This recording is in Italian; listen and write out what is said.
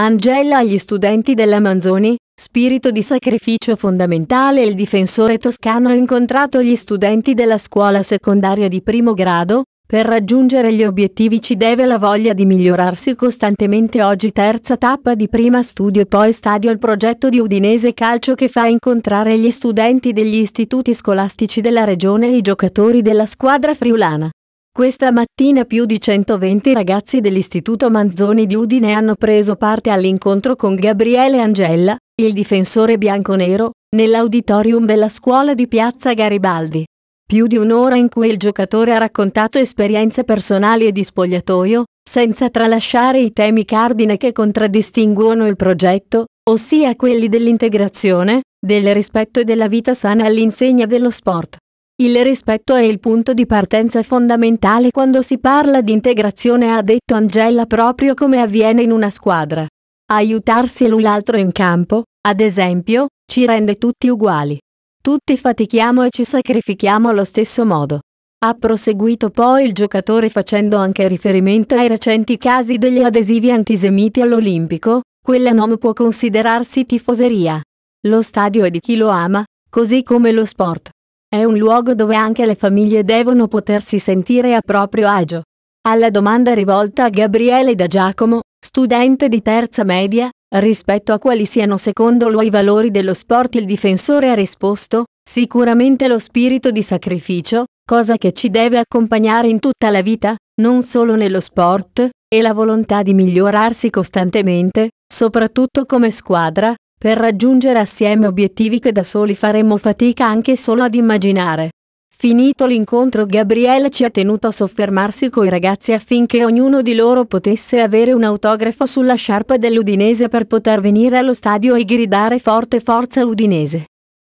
Angela agli studenti della Manzoni, spirito di sacrificio fondamentale Il difensore toscano ha incontrato gli studenti della scuola secondaria di primo grado, per raggiungere gli obiettivi ci deve la voglia di migliorarsi costantemente oggi terza tappa di prima studio e poi stadio il progetto di Udinese Calcio che fa incontrare gli studenti degli istituti scolastici della regione e i giocatori della squadra friulana. Questa mattina più di 120 ragazzi dell'Istituto Manzoni di Udine hanno preso parte all'incontro con Gabriele Angella, il difensore bianconero, nell'auditorium della scuola di Piazza Garibaldi. Più di un'ora in cui il giocatore ha raccontato esperienze personali e di spogliatoio, senza tralasciare i temi cardine che contraddistinguono il progetto, ossia quelli dell'integrazione, del rispetto e della vita sana all'insegna dello sport. Il rispetto è il punto di partenza fondamentale quando si parla di integrazione ha detto Angela proprio come avviene in una squadra. Aiutarsi l'un l'altro in campo, ad esempio, ci rende tutti uguali. Tutti fatichiamo e ci sacrifichiamo allo stesso modo. Ha proseguito poi il giocatore facendo anche riferimento ai recenti casi degli adesivi antisemiti all'Olimpico, quella non può considerarsi tifoseria. Lo stadio è di chi lo ama, così come lo sport. È un luogo dove anche le famiglie devono potersi sentire a proprio agio. Alla domanda rivolta a Gabriele da Giacomo, studente di terza media, rispetto a quali siano secondo lui i valori dello sport il difensore ha risposto, sicuramente lo spirito di sacrificio, cosa che ci deve accompagnare in tutta la vita, non solo nello sport, e la volontà di migliorarsi costantemente, soprattutto come squadra, per raggiungere assieme obiettivi che da soli faremmo fatica anche solo ad immaginare. Finito l'incontro Gabriele ci ha tenuto a soffermarsi coi ragazzi affinché ognuno di loro potesse avere un autografo sulla sciarpa dell'Udinese per poter venire allo stadio e gridare forte forza Udinese.